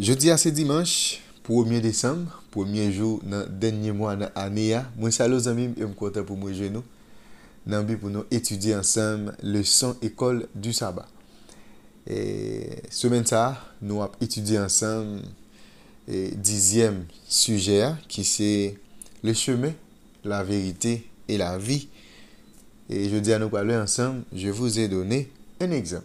Je di a se dimanche, pwomye desem, pwomye jou nan denye mwa nan aneya, mwen salo zanbim yon konta pou mwen jenou, nanbi pou nou etudi ansam le san ekol du sabat. E semen sa, nou ap etudi ansam dizyem suje a ki se le chemen, la verite, e la vi. E je di a nou pale ansam, je vous e done en egzant.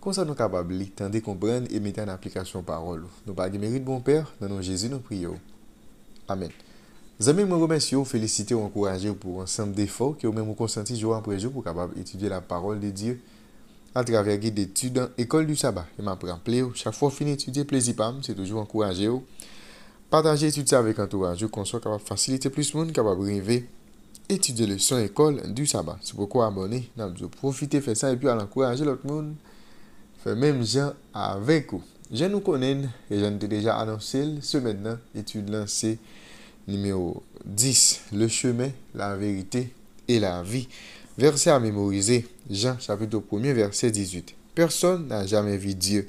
konsan nou kabab li, tan de kompren, e metan aplikasyon parol ou. Nou bagi merit bon per, nan nou Jezi nou priyo. Amen. Zamen mwen remens yo, felisite ou ankoraje ou pou ansem defo, ki ou men mwen konsanti jou anprejou, pou kabab etudye la parol de Diyo, atraver gey detu dan Ekole du Saba. Eman premple ou, chak fwa fini etudye, plezi pam, se toujou ankoraje ou. Patanje etudye avik anto anjo, konsan kabab fasilite plus moun, kabab rive etudye le son Ekole du Saba. Se pou kwa abone, nan mwen fait même Jean avec vous. Je nous connais, et je t'ai déjà annoncé, ce maintenant, étude lancée numéro 10, le chemin, la vérité et la vie. Verset à mémoriser, Jean chapitre 1, verset 18. Personne n'a jamais vu Dieu.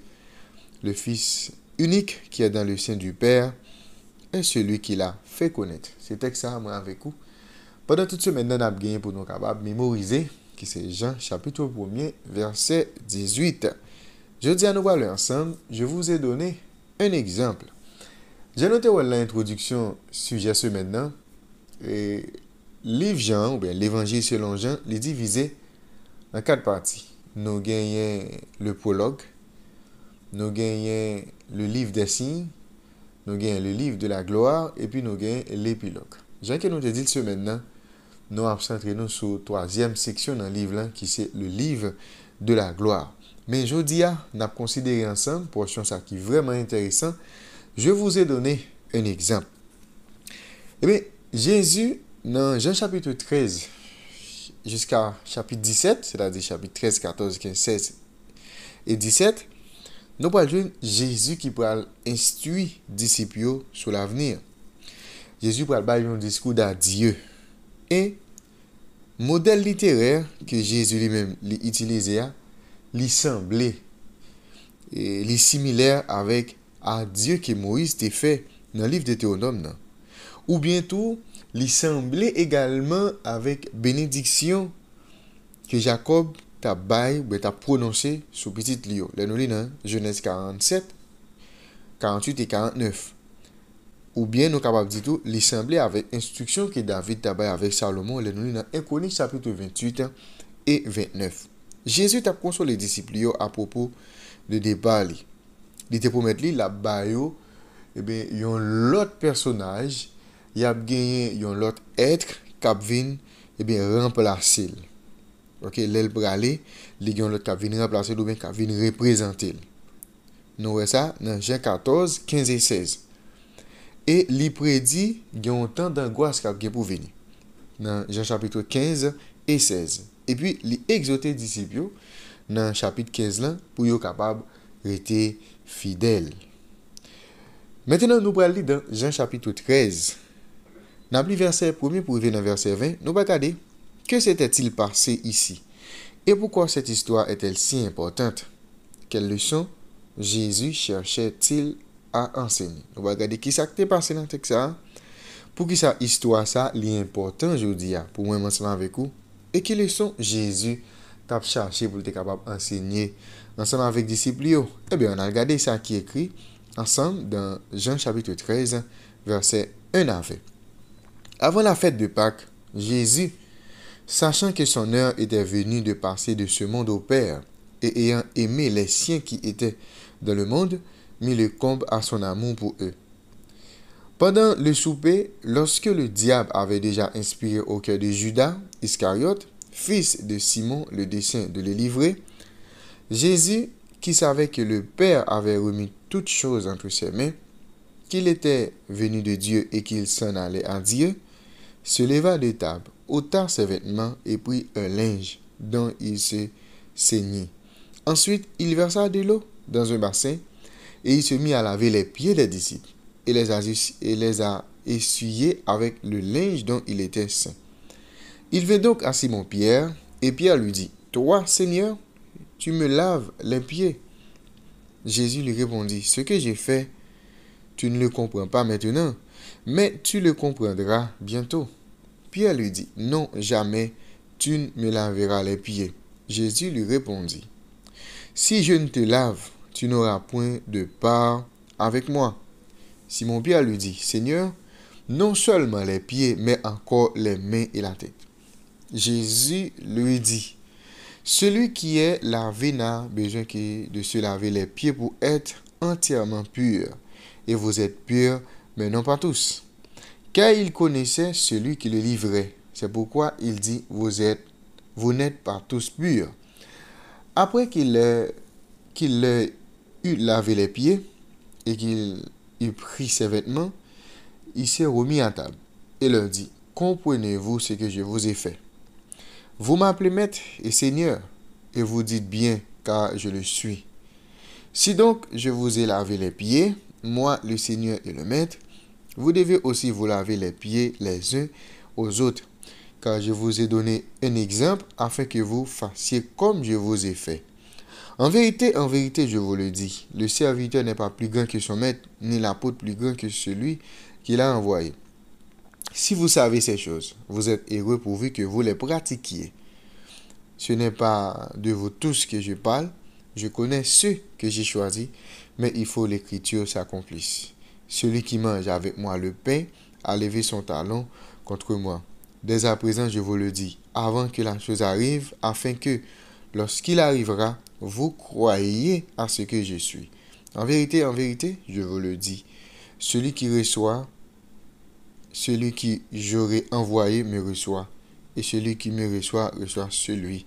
Le Fils unique qui est dans le sein du Père est celui qui l'a fait connaître. C'est exactement ça, moi, avec vous. Pendant toute semaine, nous avons gagné pour nous capables mémoriser, qui c'est Jean chapitre 1, verset 18. Je dis à nous voir ensemble, je vous ai donné un exemple. J'ai noté l'introduction sujet ce maintenant. Et livre Jean, ou bien l'évangile selon Jean, est divisé en quatre parties. Nous gagnons le prologue, nous gagnons le livre des signes, nous gagnons le livre de la gloire, et puis nous gagnons l'épilogue. J'ai qui nous dit ce maintenant, nous avons centré nous sur la troisième section d'un livre, qui c'est le livre de la gloire. men jodi a nap konsidere ansan, pochon sa ki vreman enteresan, je vous e done en ekzamp. Ebe, jezu nan jan chapitre 13 jiska chapitre 17, se la di chapitre 13, 14, 15, 16, e 17, nou pal joun, jezu ki pral instui disipyo sou la venir. Jezu pral bayon diskou da dieu. E, model literer ke jezu li men li itilize a, Li semblé, e, li similèr avèk a Diyo ki Moïse te fè nan liv de Teodome nan. Ou bientou, li semblé egalman avèk benediksyon ke Jacob tabay ou et ap prononsè sou petit liyo. Le nou li nan, jenèz 47, 48 et 49. Ou bient nou kabab ditou, li semblé avèk instruksyon ke David tabay avèk Salomon le nou li nan, ekonik sapitou 28 et 29. Jezu tap konso le disipli yo apopo de depa li. Li te pou met li, la bayo, eh yon lot personaj yap genye yon lot etk kap vin eh remplase li. Ok, lel prale, li genye yon lot kap vin remplase li ou ben kap vin represente li. Nou we sa, nan jen 14, 15 et 16. E li predi genye yon tan dan gwas kap gen pou veni. Nan jen chapitre 15 et 16. E pi li egzote disipyo nan chapit 15 lan pou yo kapab rete fidel. Metenon nou pral li dan jan chapit 13. Nan pli verse 1 pou ve nan verse 20, nou patade ke se te til pase isi? E poukwa set istwa etel si importante? Kel leson Jezu cherche til a anseni? Nou patade ki sa te pase nan tek sa? Pou ki sa istwa sa li importan jodi ya pou mwen manselan vekou? Et E le leson Jésus tap être capable te ensemble avec les disciples Eh bien, on a regardé ça qui est écrit ensemble dans Jean chapitre 13 verset 1 avè. Avant la fête de Pâques, Jésus, sachant que son heure était venue de passer de ce monde au Père, et ayant aimé les siens qui étaient dans le monde, mit le comble à son amour pour eux. Pendant le souper, lorsque le diable avait déjà inspiré au cœur de Judas, Iscariote, fils de Simon, le dessein de les livrer, Jésus, qui savait que le Père avait remis toutes choses entre ses mains, qu'il était venu de Dieu et qu'il s'en allait à Dieu, se leva de table, ôta ses vêtements et prit un linge dont il se saignait. Ensuite, il versa de l'eau dans un bassin et il se mit à laver les pieds des disciples et les a, et les a essuyés avec le linge dont il était saint. Il vint donc à Simon-Pierre, et Pierre lui dit, Toi, Seigneur, tu me laves les pieds. Jésus lui répondit, Ce que j'ai fait, tu ne le comprends pas maintenant, mais tu le comprendras bientôt. Pierre lui dit, Non, jamais, tu ne me laveras les pieds. Jésus lui répondit, Si je ne te lave, tu n'auras point de part avec moi. Simon Pierre lui dit, Seigneur, non seulement les pieds, mais encore les mains et la tête. Jésus lui dit, Celui qui est lavé n'a besoin que de se laver les pieds pour être entièrement pur. Et vous êtes purs, mais non pas tous. Car il connaissait celui qui le livrait. C'est pourquoi il dit, Vous êtes, vous n'êtes pas tous purs. Après qu'il qu'il eut lavé les pieds et qu'il eut pris ses vêtements, il s'est remis à table et leur dit, Comprenez-vous ce que je vous ai fait vous m'appelez maître et seigneur, et vous dites bien, car je le suis. Si donc je vous ai lavé les pieds, moi le seigneur et le maître, vous devez aussi vous laver les pieds les uns aux autres, car je vous ai donné un exemple afin que vous fassiez comme je vous ai fait. En vérité, en vérité, je vous le dis, le serviteur n'est pas plus grand que son maître, ni l'apôtre plus grand que celui qui l'a envoyé. Si vous savez ces choses, vous êtes heureux vous que vous les pratiquiez. Ce n'est pas de vous tous que je parle, je connais ceux que j'ai choisis, mais il faut l'écriture s'accomplisse. Celui qui mange avec moi le pain a levé son talon contre moi. Dès à présent, je vous le dis, avant que la chose arrive, afin que, lorsqu'il arrivera, vous croyez à ce que je suis. En vérité, en vérité, je vous le dis, celui qui reçoit celui qui j'aurai envoyé me reçoit. Et celui qui me reçoit, reçoit celui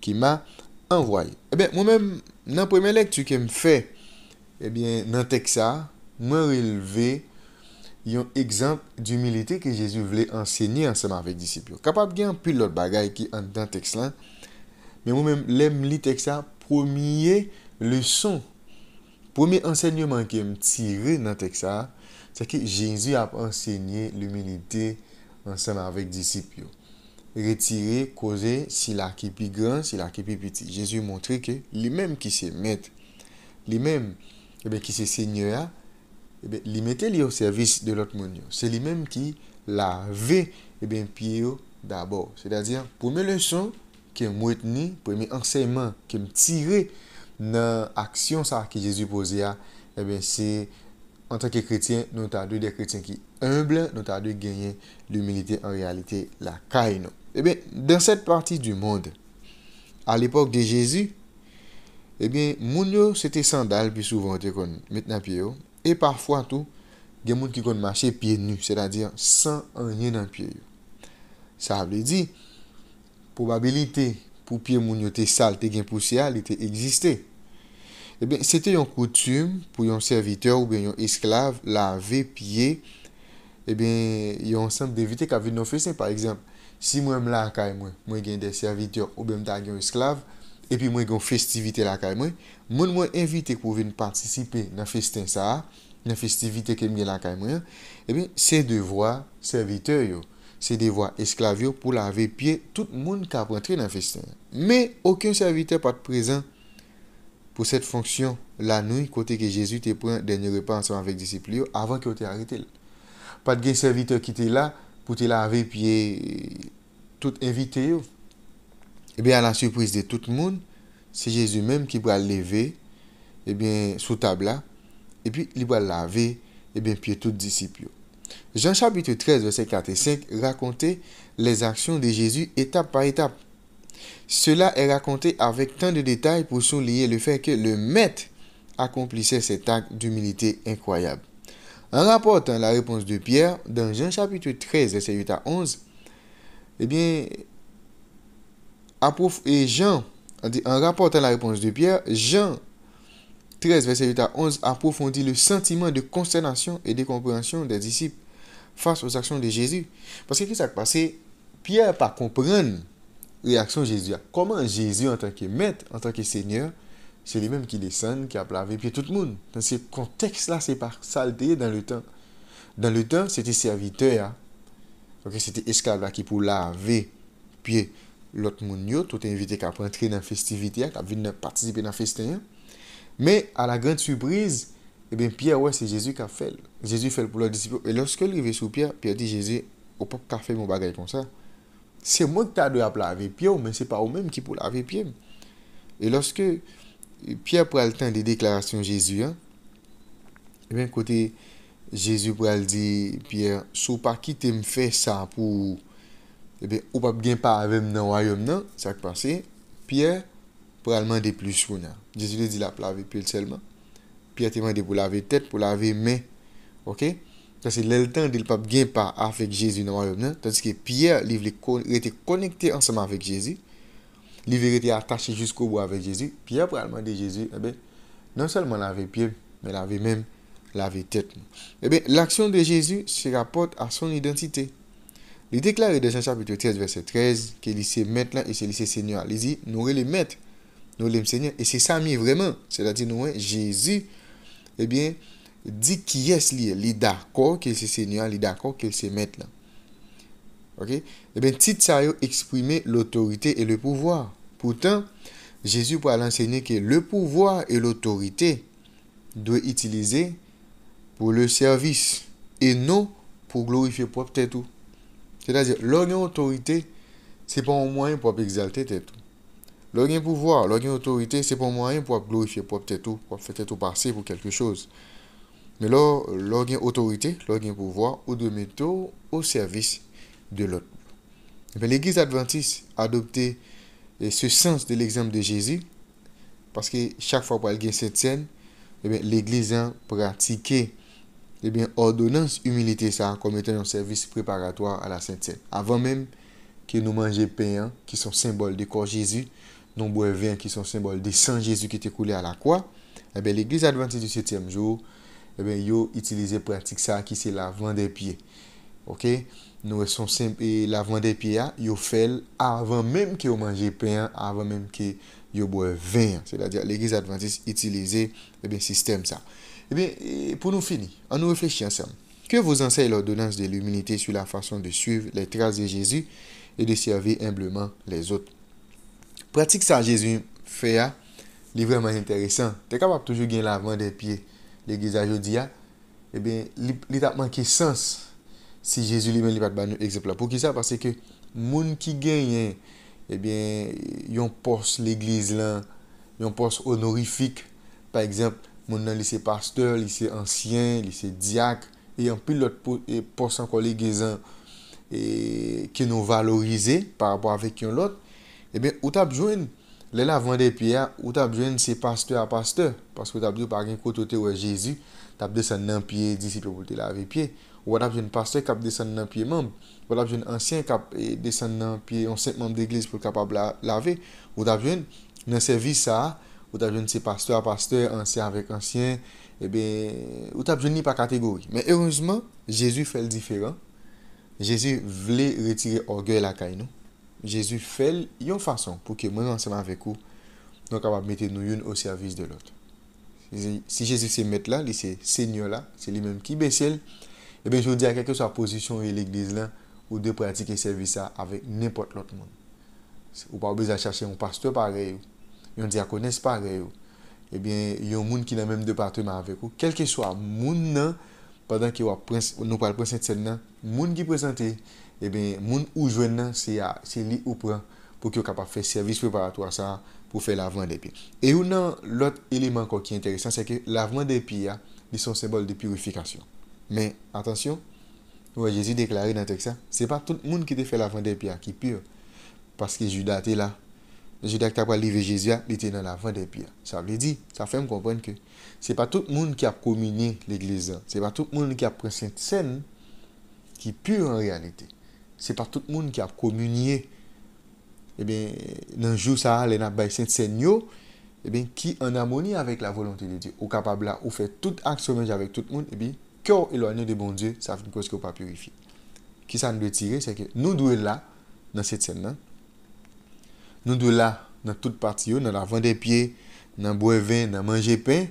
qui m'a envoyé. Eh bien, moi-même, dans la première lecture que me fait, eh bien, dans le texte, relevé un exemple d'humilité que Jésus voulait enseigner ensemble avec les disciples. Capable de plus l'autre bagaille qui est dans le texte Mais moi-même, l'aime le texte leçon, premier enseignement que me tiré dans le texte Sè ki, Jésus ap ensegne l'humilite ansèm avèk disipyo. Retire, koze, si la ki pi gran, si la ki pi piti. Jésus montre ke, li mèm ki se met, li mèm, ebè, ki se segne ya, li mette li yo servis de lot moun yo. Se li mèm ki la ve, ebè, pi yo dabò. Sè da diyan, pou mè lèchon, ki mwè tni, pou mè enseyman, ki mtire nan aksyon sa ki Jésus pose ya, ebè, se... en tant que chrétien, nous avons des chrétiens qui sont humbles, nous avons deux l'humilité en réalité, la caille. Eh bien, dans cette partie du monde, à l'époque de Jésus, eh bien, étaient c'était sandales puis souvent, maintenant oh. Et parfois, tout, des gens qui ont marché pieds nus, c'est-à-dire sans rien dans pied. Oh. Ça veut dire, probabilité pour pied les gens es sale, tu es poussière, il était existé. E eh ben, sete yon koutume pou yon serviteur ou ben yon esklave lave piye, e eh ben, yon san devite ka ven nan festen. Par exemple, si mwen m lakay mwen, mwen gen de serviteur ou ben m da gen esklave, e pi mwen gen festivite lakay mwen, mwen mwen invite pou ven partisipe nan festen sa, nan festivite kem gen lakay mwen, e ben, se devwa serviteur yo, se devwa esklave yo pou lave piye, tout moun ka pwantre nan festen. Me, okyon serviteur pat prezen sa, pour cette fonction la nuit, côté que Jésus te prend dernier repas ensemble avec les disciples avant qu'il te arrêté. Pas de serviteur qui était là pour te laver puis tout invité. Et eh bien, à la surprise de tout le monde, c'est Jésus même qui va lever et eh bien, sous table là, et puis il va laver et eh bien, puis tout disciple. Jean chapitre 13, verset 4 et 5 racontait les actions de Jésus étape par étape. Cela est raconté avec tant de détails pour souligner le fait que le maître accomplissait cet acte d'humilité incroyable. En rapportant la réponse de Pierre dans Jean chapitre 13, verset 8 à 11, eh bien, Jean, en rapportant la réponse de Pierre, Jean 13, verset 8 à 11, approfondit le sentiment de consternation et de compréhension des disciples face aux actions de Jésus. Parce que qu'est-ce qui s'est passé? Pierre pas comprendre réaction Jésus Comment Jésus, en tant que maître, en tant que Seigneur, c'est lui-même qui descend, qui a lavé pied tout le monde. Dans ce contexte-là, c'est par saleté dans le temps. Dans le temps, c'était serviteur. c'était esclave qui pour laver pied l'autre monde tout invité qui a entrer dans la festivité, qui a venir participer dans la festin. Hein. Mais à la grande surprise, eh bien, Pierre, ouais, c'est Jésus qui a fait. Jésus fait pour leurs disciples. Et lorsque il est sur Pierre, Pierre dit Jésus, au pas faire mon bagage comme ça. Se mwen ta do ap lave piyo, men se pa ou menm ki pou lave piyem. E loske, piyè pral ten de deklarasyon jesuy an, e ben kote, jesuy pral di, piyè, sou pa ki te mfe sa pou, e ben, ou pa bgen pa avem nan, wayom nan, sa k pa se, piyè, pral mande plush wou nan. Jesuy de di la pou lave piyel selman. Piyè te mande pou lave tet, pou lave men. Ok? Parce que temps de ne gen pas avec Jésus nan que Tandis Pierre li était connecté ensemble avec Jésus. Li était attaché jusqu'au bout avec Jésus. Pierre pralman de Jésus, eh ben, non seulement avait pied, mais lave même lave tête. L'action eh ben, l'action de Jésus se rapporte à son identité. Il déclare dans le chapitre 13 verset 13 qu'il s'est se et lan e se seigneur. Il dit, nous re le met, nou le Seigneur, E se sa mi vraiment. C'est-à-dire hein, Jésus, eh dit qui est lié, il est d'accord que c'est Seigneur, il est d'accord qu'il se mette là. OK eh bien titre ça exprimer l'autorité et le pouvoir. Pourtant, Jésus pourra l'enseigner que le pouvoir et l'autorité doit utiliser pour le service et non pour glorifier propre tête C'est-à-dire leur autorité, c'est pas un moyen pour exalter tête tout. pouvoir, l'autorité, autorité, c'est pas un moyen pour glorifier propre tête pour faire tête tout passer pour quelque chose. Mais là, autorité, autorité, pouvoir pouvoir, ou de métaux au service de l'autre. L'église adventiste a adopté eh, ce sens de l'exemple de Jésus, parce que chaque fois qu'elle gagne l'église saint scène, eh l'église a pratiqué eh humilité, ça comme étant un service préparatoire à la Avant avant même nous nous mangions pain, hein, qui sont symboles de corps Jésus, nous bouye qui sont symboles symbole de sang Jésus qui était coulé à la croix, l'église Adventiste du septième jour, Eh yo itilize pratik sa ki se lavan de piye. Ok? Nou eson sempi lavan de piye yo fel avan menm ki yo manje pen, avan menm ki yo boye ven. Se la diya, l'Eglise Adventiste itilize e ben sistem sa. E ben, pou nou fini, an nou reflech yansen. Ke vou zansay l'ordonans de l'humilite su la fason de suyv le traz de Jezu e de serve imbleman le zot? Pratik sa Jezu fe ya, li vreman interesan. Te kapap toujou gen lavan de piye legize a jodi a, e eh ben, li tap manke sens si jesu li men li pat ban nou eksepla pou ki sa, pase ke moun ki genyen, e ben, yon pos l'eglize lan, yon pos honorifik, pa eksemp, moun nan lise pasteur, lise ansyen, lise diak, e yon pil lot e pos anko legize eh, ki nou valorize par rapport avek yon lot, e ben, ou tap jwen, Les lavant des pieds, vous avez besoin de pasteurs à pasteurs, parce que vous avez besoin de côté de Jésus, tu as descendu un pied pour te laver les pieds. Ou tu as besoin de pasteurs qui descend dans pieds. pied membre, ou besoin ancien qui eh, descend dans Un ancien membre de l'église pour être capable de laver. Ou tu as besoin de service, ou tu as besoin de pasteurs. à pasteur, ancien avec ancien, eh bien, tu as besoin de la catégorie. Mais heureusement, Jésus fait le différent. Jésus voulait retirer l'orgueil à la caille. Jésus fèl yon fason pou ki moun anseman vekou nou kabab mette nou yon ou servis de lout. Si Jésus se met la, li se senyo la, se li menm ki besel, e eh ben joun di a keke sou a posisyon yon l'egliz la ou de pratike servisa avèk nepot lout moun. Ou pa ou bez a chase yon pastor pa reyou, yon di a kones pa reyou, e eh ben yon moun ki nan menm de patreman vekou, kelke sou a moun nan, padan ki ou a prins, nou pal prinsen tsel nan, moun ki presenti, Eh moun ou jwen nan se li ou pran pou ki yo kapap fe servis preparatoa sa pou fe lavman de piya. E ou nan lot eleman ko ki enteresan se ke lavman de piya li son sebol de purifikasyon. Men, atensyon, ou a Jezi deklari nan teksan, se pa tout moun ki te fe lavman de piya ki pure. Paske judate la, judate akwa li ve Jezi a, li te nan lavman de piya. Sa li di, sa fe m kompren ke. Se pa tout moun ki ap komini l'eglezan, se pa tout moun ki ap prensen sen ki pure an realite. c'est par tout le monde qui a communié. et eh bien, dans le jour ça, les Nabai Saint-Seigneur, et eh bien, qui en harmonie avec la volonté de Dieu, ou capable là, ou fait toute action avec tout le monde, et eh bien, cœur éloigné de bon Dieu, ça fait une chose qu'on ne pas purifier. Qui ça nous tirer, c'est que nous devons là, dans cette scène-là, nous devons là, dans toute partie, dans vente des pieds, dans boire vin, dans manger pain,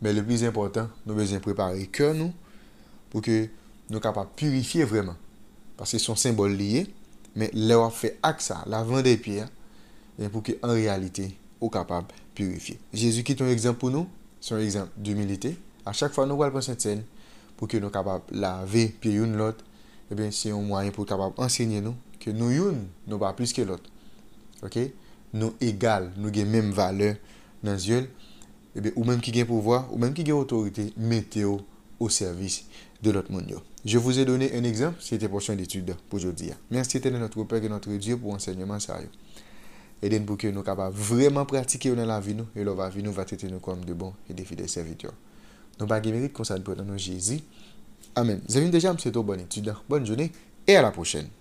mais le plus important, nous devons préparer cœur nous, pour que nous soyons purifier vraiment parce que son symbole lié, mais l'Eau a fait acte ça, la des pierres, pour qu'en réalité, on capable de purifier. Jésus qui est un exemple pour nous, c'est un exemple d'humilité. À chaque fois, nous allons prendre cette scène pour que nous capables de laver puis une l'autre. Eh bien, c'est un moyen pour capable enseigner nous que nous une nous pas plus que l'autre. OK Nous égal, nous avons même valeur dans yeux. Eh bien, ou même qui gagne pouvoir, ou même qui gagne autorité, mettez au service de l'autre monde. Je vous ai donné un exemple, c'était pour son étude, pour aujourd'hui. Merci de notre Père et notre Dieu pour l'enseignement sérieux. Aidez-nous pour que nous capables vraiment pratiquer dans la vie nous et la vie nous va traiter nous comme de bons et de fidèles serviteurs. Nous pas mérite comme ça nous Jésus. Amen. Vous avez déjà, monsieur, bonne étude, bonne journée et à la prochaine.